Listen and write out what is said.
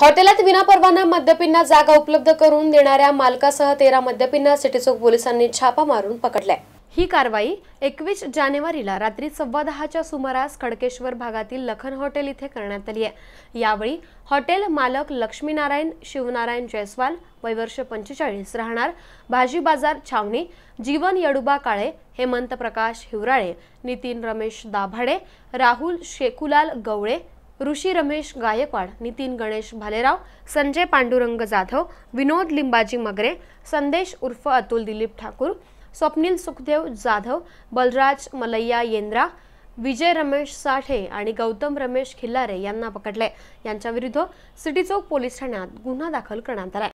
हॉटेलात विनापरवाना मद्यपींना जागा उपलब्ध करून देणाऱ्या मालकासह तेरा मद्यपींना चौक पोलिसांनी छापा मारून पकडल्या ही कारवाई एकवीस जानेवारीला रात्री सव्वा दहाच्या सुमारास खडकेश्वर भागातील लखन हॉटेल इथे करण्यात आली आहे यावेळी हॉटेल मालक लक्ष्मीनारायण शिवनारायण जयस्वाल वैवर्ष पंचेचाळीस राहणार भाजी बाजार छावणी जीवन यडुबा काळे हेमंत प्रकाश हिवराळे नितीन रमेश दाभाडे राहुल शेकुलाल गवळे ऋषी रमेश गायकवाड नितीन गणेश भालेराव संजय पांडुरंग जाधव विनोद लिंबाजी मगरे संदेश उर्फ अतुल दिलीप ठाकूर स्वप्नील सुखदेव जाधव बलराज मलैया येंद्रा विजय रमेश साठे आणि गौतम रमेश खिल्लारे यांना पकडले यांच्याविरुद्ध सिटी चौक पोलीस ठाण्यात गुन्हा दाखल करण्यात आहे